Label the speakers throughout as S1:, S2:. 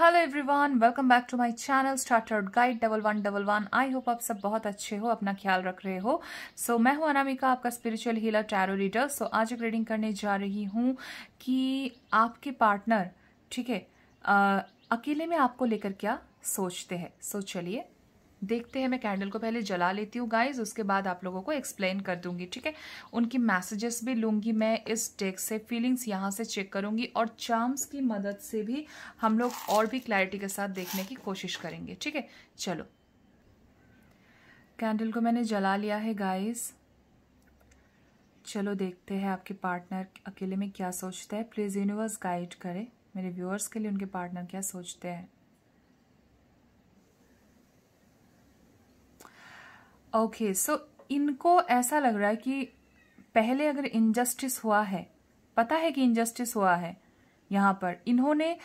S1: hello everyone welcome back to my channel starred guide double one double one I hope आप सब बहुत अच्छे हो अपना ख्याल रख रहे हो सो so, मैं हूं अनामिका आपका spiritual healer tarot reader so आज एक रीडिंग करने जा रही हूं कि आपके पार्टनर ठीक है अकेले में आपको लेकर क्या सोचते हैं सो so, चलिए देखते हैं मैं कैंडल को पहले जला लेती हूँ गाइज उसके बाद आप लोगों को एक्सप्लेन कर दूंगी ठीक है उनकी मैसेजेस भी लूंगी मैं इस टेक से फीलिंग्स यहाँ से चेक करूँगी और चार्म्स की मदद से भी हम लोग और भी क्लैरिटी के साथ देखने की कोशिश करेंगे ठीक है चलो कैंडल को मैंने जला लिया है गाइज़ चलो देखते हैं आपके पार्टनर अकेले में क्या सोचता है प्लीज़ यूनिवर्स गाइड करें मेरे व्यूअर्स के लिए उनके पार्टनर क्या सोचते हैं ओके सो इनको ऐसा लग रहा है कि पहले अगर इनजस्टिस हुआ है पता है कि इनजस्टिस हुआ है यहाँ पर इन्होंने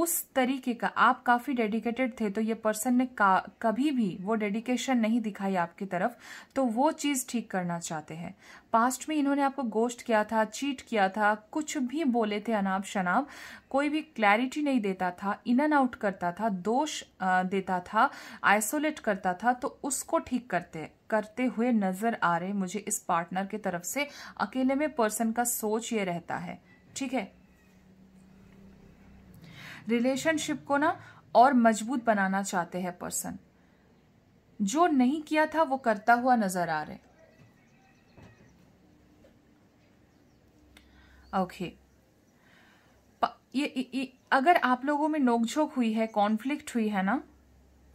S1: उस तरीके का आप काफ़ी डेडिकेटेड थे तो ये पर्सन ने कभी भी वो डेडिकेशन नहीं दिखाई आपकी तरफ तो वो चीज़ ठीक करना चाहते हैं पास्ट में इन्होंने आपको गोष्ट किया था चीट किया था कुछ भी बोले थे अनाप शनाप कोई भी क्लैरिटी नहीं देता था इन एंड आउट करता था दोष देता था आइसोलेट करता था तो उसको ठीक करते करते हुए नज़र आ रहे मुझे इस पार्टनर की तरफ से अकेले में पर्सन का सोच ये रहता है ठीक है रिलेशनशिप को ना और मजबूत बनाना चाहते हैं पर्सन जो नहीं किया था वो करता हुआ नजर आ रहे ओके ये, ये अगर आप लोगों में नोकझोंक हुई है कॉन्फ्लिक्ट हुई है ना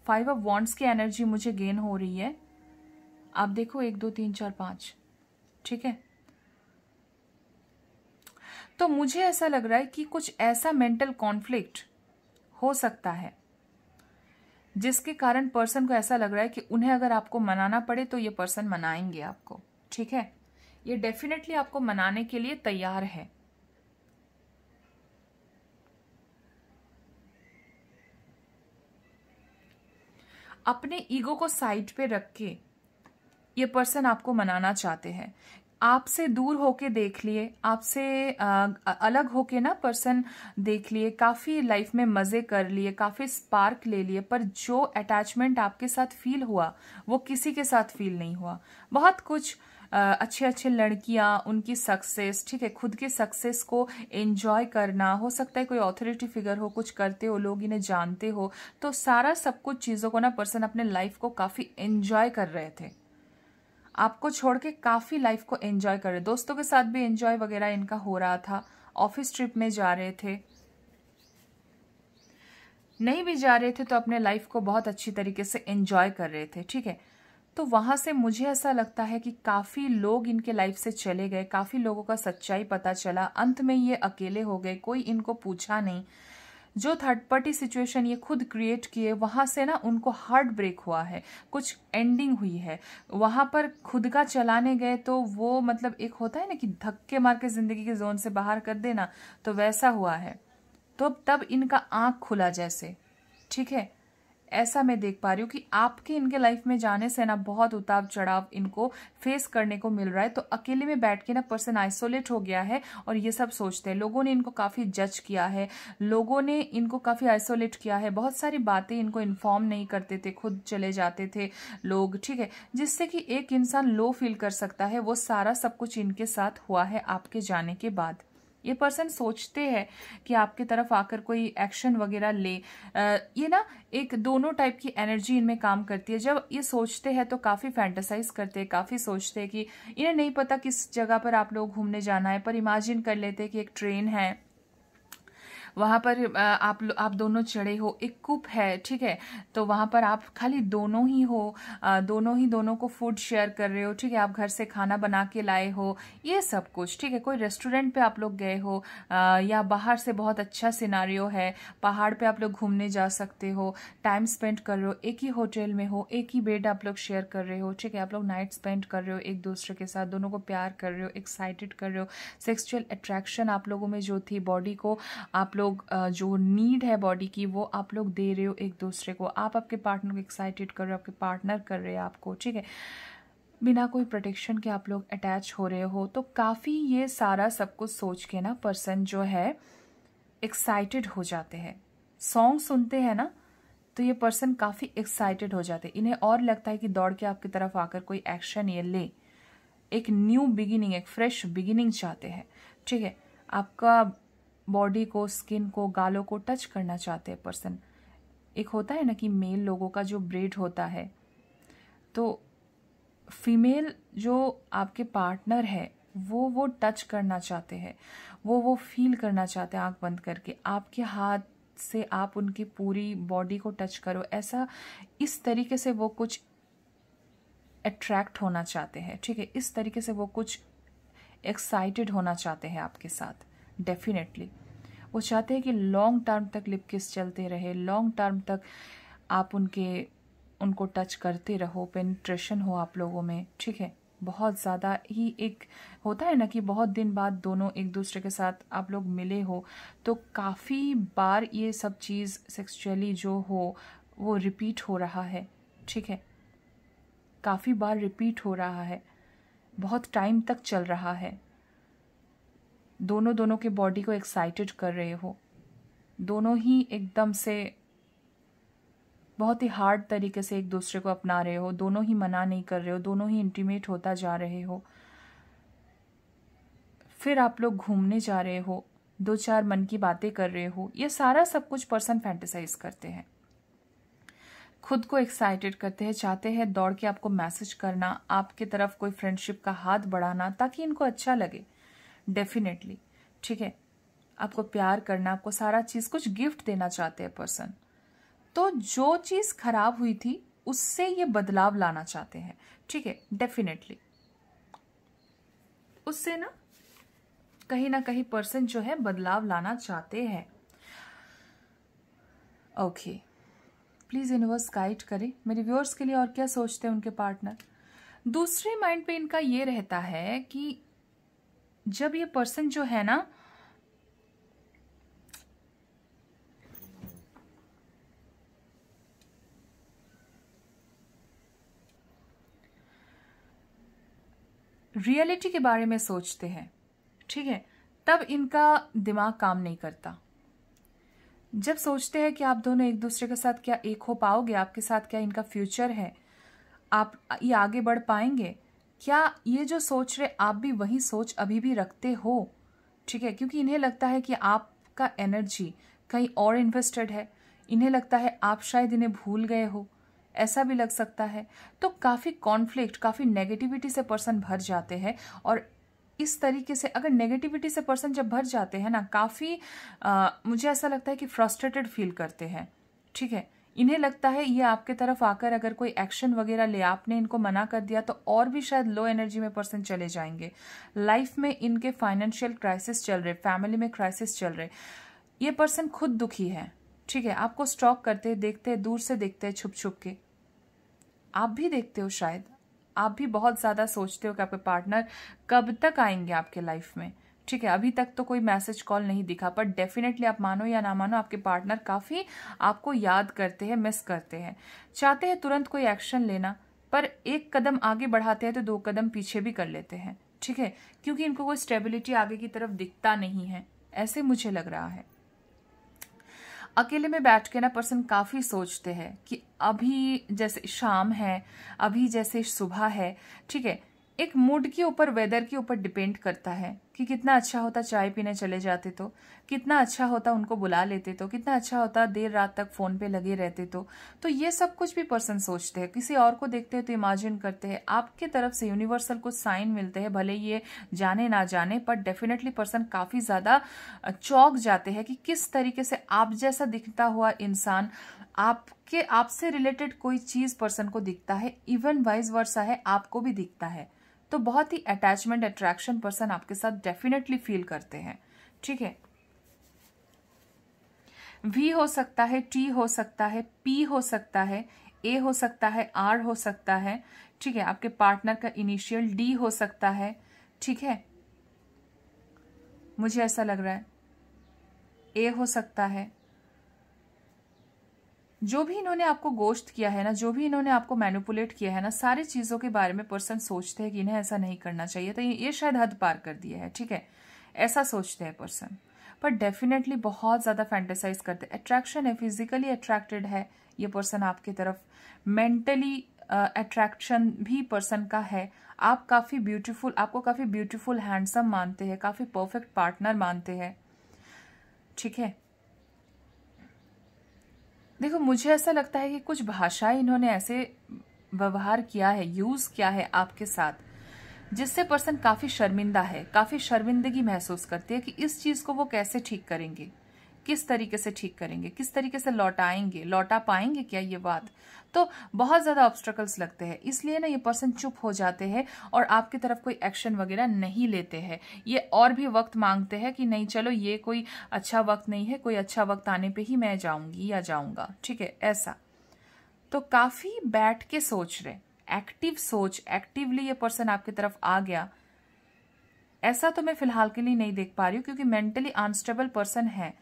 S1: फाइव ऑफ वॉन्ट्स की एनर्जी मुझे गेन हो रही है आप देखो एक दो तीन चार पांच ठीक है तो मुझे ऐसा लग रहा है कि कुछ ऐसा मेंटल कॉन्फ्लिक्ट हो सकता है जिसके कारण पर्सन को ऐसा लग रहा है कि उन्हें अगर आपको मनाना पड़े तो ये पर्सन मनाएंगे आपको ठीक है ये डेफिनेटली आपको मनाने के लिए तैयार है अपने ईगो को साइड पे रख के ये पर्सन आपको मनाना चाहते हैं आपसे दूर होके देख लिए आपसे अलग होके ना पर्सन देख लिए काफ़ी लाइफ में मज़े कर लिए काफ़ी स्पार्क ले लिए पर जो अटैचमेंट आपके साथ फील हुआ वो किसी के साथ फील नहीं हुआ बहुत कुछ अच्छे अच्छे लड़कियां उनकी सक्सेस ठीक है खुद के सक्सेस को एंजॉय करना हो सकता है कोई ऑथोरिटी फिगर हो कुछ करते हो लोग इन्हें जानते हो तो सारा सब कुछ चीज़ों को ना पर्सन अपने लाइफ को काफ़ी एंजॉय कर रहे थे आपको छोड़ के काफ़ी लाइफ को एंजॉय कर रहे दोस्तों के साथ भी एंजॉय वगैरह इनका हो रहा था ऑफिस ट्रिप में जा रहे थे नहीं भी जा रहे थे तो अपने लाइफ को बहुत अच्छी तरीके से एंजॉय कर रहे थे ठीक है तो वहां से मुझे ऐसा लगता है कि काफ़ी लोग इनके लाइफ से चले गए काफ़ी लोगों का सच्चाई पता चला अंत में ये अकेले हो गए कोई इनको पूछा नहीं जो थर्ड पार्टी सिचुएशन ये खुद क्रिएट किए वहाँ से ना उनको हार्ट ब्रेक हुआ है कुछ एंडिंग हुई है वहाँ पर खुद का चलाने गए तो वो मतलब एक होता है ना कि धक्के मार के ज़िंदगी के जोन से बाहर कर देना तो वैसा हुआ है तो तब इनका आँख खुला जैसे ठीक है ऐसा मैं देख पा रही हूँ कि आपके इनके लाइफ में जाने से ना बहुत उतार चढ़ाव इनको फेस करने को मिल रहा है तो अकेले में बैठ के ना पर्सन आइसोलेट हो गया है और ये सब सोचते हैं लोगों ने इनको काफ़ी जज किया है लोगों ने इनको काफ़ी आइसोलेट किया है बहुत सारी बातें इनको इन्फॉर्म नहीं करते थे खुद चले जाते थे लोग ठीक है जिससे कि एक इंसान लो फील कर सकता है वो सारा सब कुछ इनके साथ हुआ है आपके जाने के बाद ये पर्सन सोचते हैं कि आपके तरफ आकर कोई एक्शन वगैरह ले ये ना एक दोनों टाइप की एनर्जी इनमें काम करती है जब ये सोचते हैं तो काफ़ी फैंटासाइज करते हैं काफ़ी सोचते हैं कि इन्हें नहीं पता किस जगह पर आप लोग घूमने जाना है पर इमेजिन कर लेते हैं कि एक ट्रेन है वहाँ पर आप आप दोनों चढ़े हो एक कुप है ठीक है तो वहाँ पर आप खाली दोनों ही हो दोनों ही दोनों को फूड शेयर कर रहे हो ठीक है आप घर से खाना बना के लाए हो ये सब कुछ ठीक है कोई रेस्टोरेंट पे आप लोग गए हो या बाहर से बहुत अच्छा सिनारियो है पहाड़ पे आप लोग घूमने जा सकते हो टाइम स्पेंड कर रहे हो एक ही होटल में हो एक ही बेड आप लोग शेयर कर रहे हो ठीक है आप लोग नाइट स्पेंड कर रहे हो एक दूसरे के साथ दोनों को प्यार कर रहे हो एक्साइटेड कर रहे हो सेक्सुअल अट्रैक्शन आप लोगों में जो थी बॉडी को आप लोग लोग जो नीड है बॉडी की वो आप लोग दे रहे हो एक दूसरे को आप आपके पार्टनर को एक्साइटेड कर रहे हो आपके पार्टनर कर रहे हो आपको ठीक है बिना कोई प्रोटेक्शन के आप लोग अटैच हो रहे हो तो काफ़ी ये सारा सब कुछ सोच के ना पर्सन जो है एक्साइटेड हो जाते हैं सॉन्ग सुनते हैं ना तो ये पर्सन काफ़ी एक्साइटेड हो जाते हैं इन्हें और लगता है कि दौड़ के आपकी तरफ आकर कोई एक्शन ये ले एक न्यू बिगिनिंग एक फ्रेश बिगिनिंग चाहते हैं ठीक है आपका बॉडी को स्किन को गालों को टच करना चाहते हैं पर्सन एक होता है ना कि मेल लोगों का जो ब्रेड होता है तो फीमेल जो आपके पार्टनर है वो वो टच करना चाहते हैं वो वो फील करना चाहते हैं आंख बंद करके आपके हाथ से आप उनकी पूरी बॉडी को टच करो ऐसा इस तरीके से वो कुछ अट्रैक्ट होना चाहते हैं ठीक है इस तरीके से वो कुछ एक्साइटेड होना चाहते हैं आपके साथ डेफिनेटली वो चाहते हैं कि लॉन्ग टर्म तक लिपकिस चलते रहे लॉन्ग टर्म तक आप उनके उनको टच करते रहो पेंट्रेशन हो आप लोगों में ठीक है बहुत ज़्यादा ही एक होता है ना कि बहुत दिन बाद दोनों एक दूसरे के साथ आप लोग मिले हो तो काफ़ी बार ये सब चीज़ सेक्सुअली जो हो वो रिपीट हो रहा है ठीक है काफ़ी बार रिपीट हो रहा है बहुत टाइम तक चल रहा है दोनों दोनों के बॉडी को एक्साइटेड कर रहे हो दोनों ही एकदम से बहुत ही हार्ड तरीके से एक दूसरे को अपना रहे हो दोनों ही मना नहीं कर रहे हो दोनों ही इंटीमेट होता जा रहे हो फिर आप लोग घूमने जा रहे हो दो चार मन की बातें कर रहे हो ये सारा सब कुछ पर्सन फैंटिसाइज करते हैं खुद को एक्साइटेड करते हैं चाहते हैं दौड़ के आपको मैसेज करना आपके तरफ कोई फ्रेंडशिप का हाथ बढ़ाना ताकि इनको अच्छा लगे डेफिनेटली ठीक है आपको प्यार करना आपको सारा चीज़ कुछ गिफ्ट देना चाहते हैं पर्सन तो जो चीज़ खराब हुई थी उससे ये बदलाव लाना चाहते हैं ठीक है डेफिनेटली उससे ना कहीं ना कहीं पर्सन जो है बदलाव लाना चाहते हैं ओके प्लीज़ यूनिवर्स गाइड करें मेरे व्यूअर्स के लिए और क्या सोचते हैं उनके पार्टनर दूसरे माइंड पे इनका ये रहता है कि जब ये पर्सन जो है ना रियलिटी के बारे में सोचते हैं ठीक है तब इनका दिमाग काम नहीं करता जब सोचते हैं कि आप दोनों एक दूसरे के साथ क्या एक हो पाओगे आपके साथ क्या इनका फ्यूचर है आप ये आगे बढ़ पाएंगे क्या ये जो सोच रहे आप भी वही सोच अभी भी रखते हो ठीक है क्योंकि इन्हें लगता है कि आपका एनर्जी कहीं और इन्वेस्टेड है इन्हें लगता है आप शायद इन्हें भूल गए हो ऐसा भी लग सकता है तो काफ़ी कॉन्फ्लिक्ट काफ़ी नेगेटिविटी से पर्सन भर जाते हैं और इस तरीके से अगर नेगेटिविटी से पर्सन जब भर जाते हैं ना काफ़ी मुझे ऐसा लगता है कि फ्रस्ट्रेटेड फील करते हैं ठीक है इन्हें लगता है ये आपके तरफ आकर अगर कोई एक्शन वगैरह ले आपने इनको मना कर दिया तो और भी शायद लो एनर्जी में पर्सन चले जाएंगे लाइफ में इनके फाइनेंशियल क्राइसिस चल रहे फैमिली में क्राइसिस चल रहे ये पर्सन खुद दुखी है ठीक है आपको स्टॉक करते देखते दूर से देखते हैं छुप छुप के आप भी देखते हो शायद आप भी बहुत ज़्यादा सोचते हो कि आपके पार्टनर कब तक आएंगे आपके लाइफ में ठीक है अभी तक तो कोई मैसेज कॉल नहीं दिखा पर डेफिनेटली आप मानो या ना मानो आपके पार्टनर काफ़ी आपको याद करते हैं मिस करते हैं चाहते हैं तुरंत कोई एक्शन लेना पर एक कदम आगे बढ़ाते हैं तो दो कदम पीछे भी कर लेते हैं ठीक है क्योंकि इनको कोई स्टेबिलिटी आगे की तरफ दिखता नहीं है ऐसे मुझे लग रहा है अकेले में बैठ के ना पर्सन काफ़ी सोचते हैं कि अभी जैसे शाम है अभी जैसे सुबह है ठीक है एक मूड के ऊपर वेदर के ऊपर डिपेंड करता है कि कितना अच्छा होता चाय पीने चले जाते तो कितना अच्छा होता उनको बुला लेते तो कितना अच्छा होता देर रात तक फ़ोन पे लगे रहते तो तो ये सब कुछ भी पर्सन सोचते हैं किसी और को देखते हैं तो इमेजिन करते हैं आपके तरफ से यूनिवर्सल कुछ साइन मिलते हैं भले ये जाने ना जाने पर डेफिनेटली पर्सन काफ़ी ज़्यादा चौक जाते हैं कि किस तरीके से आप जैसा दिखता हुआ इंसान आपके आपसे रिलेटेड कोई चीज़ पर्सन को दिखता है इवन वाइज वर्षा है आपको भी दिखता है तो बहुत ही अटैचमेंट अट्रैक्शन पर्सन आपके साथ डेफिनेटली फील करते हैं ठीक है वी हो सकता है टी हो सकता है पी हो सकता है ए हो सकता है आर हो सकता है ठीक है आपके पार्टनर का इनिशियल डी हो सकता है ठीक है मुझे ऐसा लग रहा है ए हो सकता है जो भी इन्होंने आपको गोश्त किया है ना जो भी इन्होंने आपको मैनिपुलेट किया है ना सारी चीज़ों के बारे में पर्सन सोचते हैं कि इन्हें ऐसा नहीं करना चाहिए तो ये शायद हद पार कर दिया है ठीक है ऐसा सोचते हैं पर्सन पर डेफिनेटली बहुत ज़्यादा फैंटेसाइज करते अट्रैक्शन है फिजिकली अट्रैक्टेड है ये पर्सन आपकी तरफ मेंटली अट्रैक्शन uh, भी पर्सन का है आप काफ़ी ब्यूटीफुल आपको काफ़ी ब्यूटीफुल हैंडसम मानते हैं काफ़ी परफेक्ट पार्टनर मानते हैं ठीक है देखो मुझे ऐसा लगता है कि कुछ भाषाएं इन्होंने ऐसे व्यवहार किया है यूज़ किया है आपके साथ जिससे पर्सन काफ़ी शर्मिंदा है काफ़ी शर्मिंदगी महसूस करती है कि इस चीज़ को वो कैसे ठीक करेंगे किस तरीके से ठीक करेंगे किस तरीके से लौटाएंगे लौटा पाएंगे क्या ये बात तो बहुत ज़्यादा ऑब्स्टकल्स लगते हैं इसलिए ना ये पर्सन चुप हो जाते हैं और आपकी तरफ कोई एक्शन वगैरह नहीं लेते हैं ये और भी वक्त मांगते हैं कि नहीं चलो ये कोई अच्छा वक्त नहीं है कोई अच्छा वक्त आने पर ही मैं जाऊंगी या जाऊंगा ठीक है ऐसा तो काफ़ी बैठ के सोच रहे एक्टिव सोच एक्टिवली ये पर्सन आपकी तरफ आ गया ऐसा तो मैं फिलहाल के लिए नहीं देख पा रही हूँ क्योंकि मेंटली अनस्टेबल पर्सन है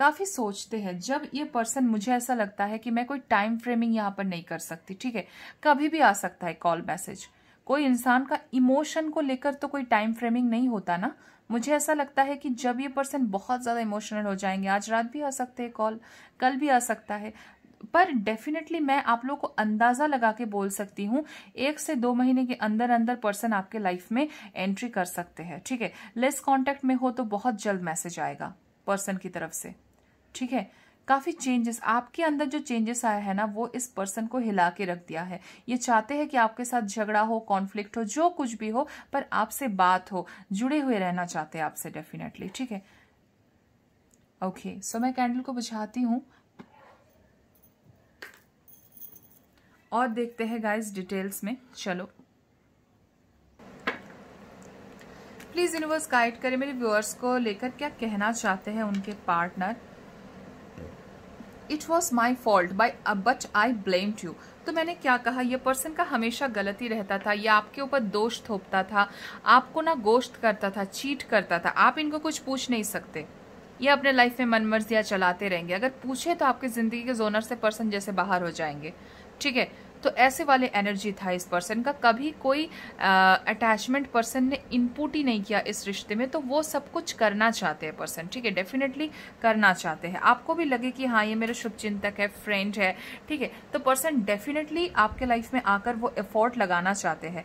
S1: काफ़ी सोचते हैं जब ये पर्सन मुझे ऐसा लगता है कि मैं कोई टाइम फ्रेमिंग यहाँ पर नहीं कर सकती ठीक है कभी भी आ सकता है कॉल मैसेज कोई इंसान का इमोशन को लेकर तो कोई टाइम फ्रेमिंग नहीं होता ना मुझे ऐसा लगता है कि जब ये पर्सन बहुत ज़्यादा इमोशनल हो जाएंगे आज रात भी आ सकते हैं कॉल कल भी आ सकता है पर डेफिनेटली मैं आप लोग को अंदाज़ा लगा के बोल सकती हूँ एक से दो महीने के अंदर अंदर पर्सन आपके लाइफ में एंट्री कर सकते हैं ठीक है लेस कॉन्टेक्ट में हो तो बहुत जल्द मैसेज आएगा पर्सन की तरफ से ठीक है काफ़ी चेंजेस आपके अंदर जो चेंजेस आया है ना वो इस पर्सन को हिला के रख दिया है ये चाहते हैं कि आपके साथ झगड़ा हो कॉन्फ्लिक्ट हो जो कुछ भी हो पर आपसे बात हो जुड़े हुए रहना चाहते हैं आपसे डेफिनेटली ठीक है ओके सो मैं कैंडल को बुझाती हूं और देखते हैं गाइस डिटेल्स में चलो प्लीज़ यूनिवर्स गाइड करें मेरे व्यूअर्स को लेकर क्या कहना चाहते हैं उनके partner it was my fault by but I blamed you तो मैंने क्या कहा यह पर्सन का हमेशा गलती रहता था यह आपके ऊपर दोष थोपता था आपको ना गोश्त करता था चीट करता था आप इनको कुछ पूछ नहीं सकते ये अपने लाइफ में मनमर्जियाँ चलाते रहेंगे अगर पूछे तो आपकी ज़िंदगी के जोनर से पर्सन जैसे बाहर हो जाएंगे ठीक है तो ऐसे वाले एनर्जी था इस पर्सन का कभी कोई अटैचमेंट पर्सन ने इनपुट ही नहीं किया इस रिश्ते में तो वो सब कुछ करना चाहते हैं पर्सन ठीक है डेफिनेटली करना चाहते हैं आपको भी लगे कि हाँ ये मेरा शुभचिंतक है फ्रेंड है ठीक है तो पर्सन डेफिनेटली आपके लाइफ में आकर वो एफोर्ट लगाना चाहते हैं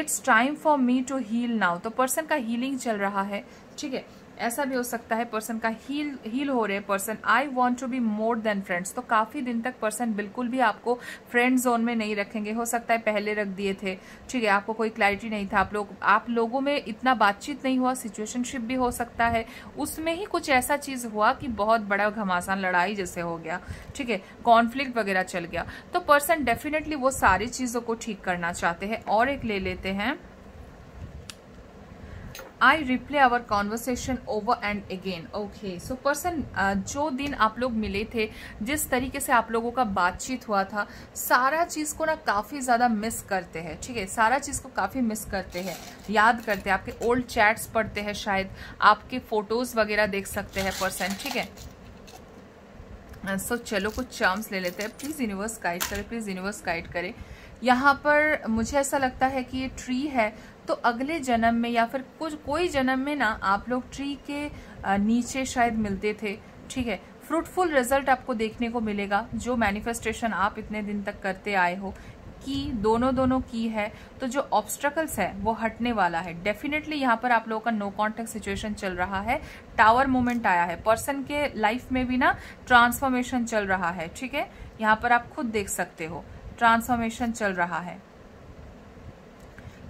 S1: it's time for me to heal now तो पर्सन का हीलिंग चल रहा है ठीक है ऐसा भी हो सकता है पर्सन का हील हील हो रहे person I want to be more than friends तो काफ़ी दिन तक पर्सन बिल्कुल भी आपको फ्रेंड जोन में नहीं रखेंगे हो सकता है पहले रख दिए थे ठीक है आपको कोई क्लैरिटी नहीं था आप लोग आप लोगों में इतना बातचीत नहीं हुआ सिचुएशनशिप भी हो सकता है उसमें ही कुछ ऐसा चीज़ हुआ कि बहुत बड़ा घमासान लड़ाई जैसे हो गया ठीक है कॉन्फ्लिक्ट वगैरह चल गया तो पर्सन डेफिनेटली वो सारी चीज़ों को ठीक करना चाहते हैं और एक ले लेते हैं I replay our conversation over and again okay so person जो दिन आप लोग मिले थे जिस तरीके से आप लोगों का बातचीत हुआ था सारा चीज़ को ना काफ़ी ज़्यादा मिस करते हैं ठीक है सारा चीज़ को काफ़ी मिस करते हैं याद करते हैं आपके ओल्ड चैट्स पढ़ते हैं शायद आपके फ़ोटोज़ वगैरह देख सकते हैं पर्सन ठीक है सो uh, so, चलो कुछ चार्म्स ले लेते हैं प्लीज़ यूनिवर्स गाइड करें प्लीज़ यूनिवर्स गाइड करें यहाँ पर मुझे ऐसा लगता है कि ये ट्री है तो अगले जन्म में या फिर कुछ कोई जन्म में ना आप लोग ट्री के नीचे शायद मिलते थे ठीक है फ्रूटफुल रिजल्ट आपको देखने को मिलेगा जो मैनिफेस्टेशन आप इतने दिन तक करते आए हो कि दोनों दोनों की है तो जो ऑब्स्ट्रकल्स है वो हटने वाला है डेफिनेटली यहाँ पर आप लोगों का नो कॉन्टेक्ट सिचुएशन चल रहा है टावर मोमेंट आया है पर्सन के लाइफ में भी ना ट्रांसफॉर्मेशन चल रहा है ठीक है यहाँ पर आप खुद देख सकते हो ट्रांसफॉर्मेशन चल रहा है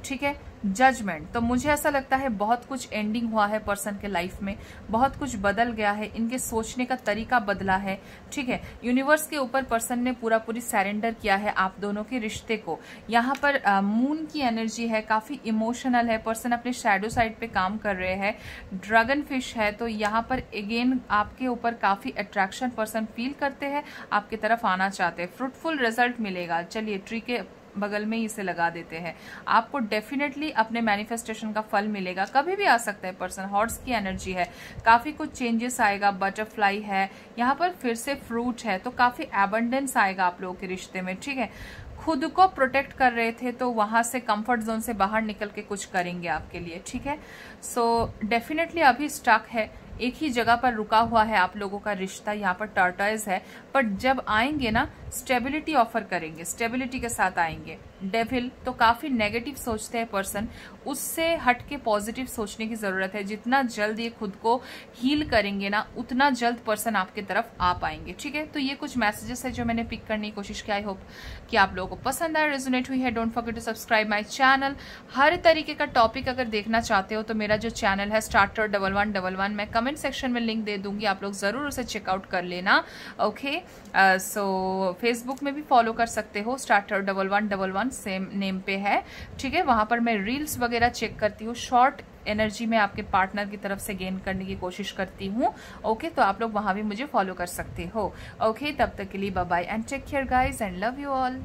S1: ठीक है जजमेंट तो मुझे ऐसा लगता है बहुत कुछ एंडिंग हुआ है पर्सन के लाइफ में बहुत कुछ बदल गया है इनके सोचने का तरीका बदला है ठीक है यूनिवर्स के ऊपर पर्सन ने पूरा पूरी सरेंडर किया है आप दोनों के रिश्ते को यहाँ पर मून की एनर्जी है काफ़ी इमोशनल है पर्सन अपने शेडो साइड पे काम कर रहे हैं ड्रैगन फिश है तो यहाँ पर अगेन आपके ऊपर काफ़ी अट्रैक्शन पर्सन फील करते हैं आपकी तरफ आना चाहते हैं फ्रूटफुल रिजल्ट मिलेगा चलिए ट्री के बगल में ही इसे लगा देते हैं आपको डेफिनेटली अपने मैनिफेस्टेशन का फल मिलेगा कभी भी आ सकता है पर्सन हॉर्स की एनर्जी है काफ़ी कुछ चेंजेस आएगा बटरफ्लाई है यहाँ पर फिर से फ्रूट है तो काफ़ी एबंडेंस आएगा आप लोगों के रिश्ते में ठीक है खुद को प्रोटेक्ट कर रहे थे तो वहां से कंफर्ट जोन से बाहर निकल के कुछ करेंगे आपके लिए ठीक है सो so, डेफिनेटली अभी स्टक है एक ही जगह पर रुका हुआ है आप लोगों का रिश्ता यहाँ पर टर्टाइज है बट जब आएंगे ना स्टेबिलिटी ऑफर करेंगे स्टेबिलिटी के साथ आएंगे डेविल तो काफ़ी नेगेटिव सोचते हैं पर्सन उससे हट के पॉजिटिव सोचने की ज़रूरत है जितना जल्द ये खुद को हील करेंगे ना उतना जल्द पर्सन आपके तरफ आ पाएंगे ठीक है तो ये कुछ मैसेजेस है जो मैंने पिक करने की कोशिश की आई होप कि आप लोगों को पसंद आए रेजोनेट हुई है don't forget to subscribe my channel हर तरीके का टॉपिक अगर देखना चाहते हो तो मेरा जो चैनल है starter double one double one मैं कमेंट सेक्शन में लिंक दे दूंगी आप लोग ज़रूर उसे चेकआउट कर लेना ओके सो फेसबुक में भी फॉलो कर सकते हो starter double one double one same name पे है ठीक है वहां पर मैं रील्स वगैरह चेक करती हूँ शॉर्ट एनर्जी में आपके पार्टनर की तरफ से गेन करने की कोशिश करती हूँ ओके तो आप लोग वहां भी मुझे फॉलो कर सकते हो ओके तब तक के लिए bye and take care guys and love you all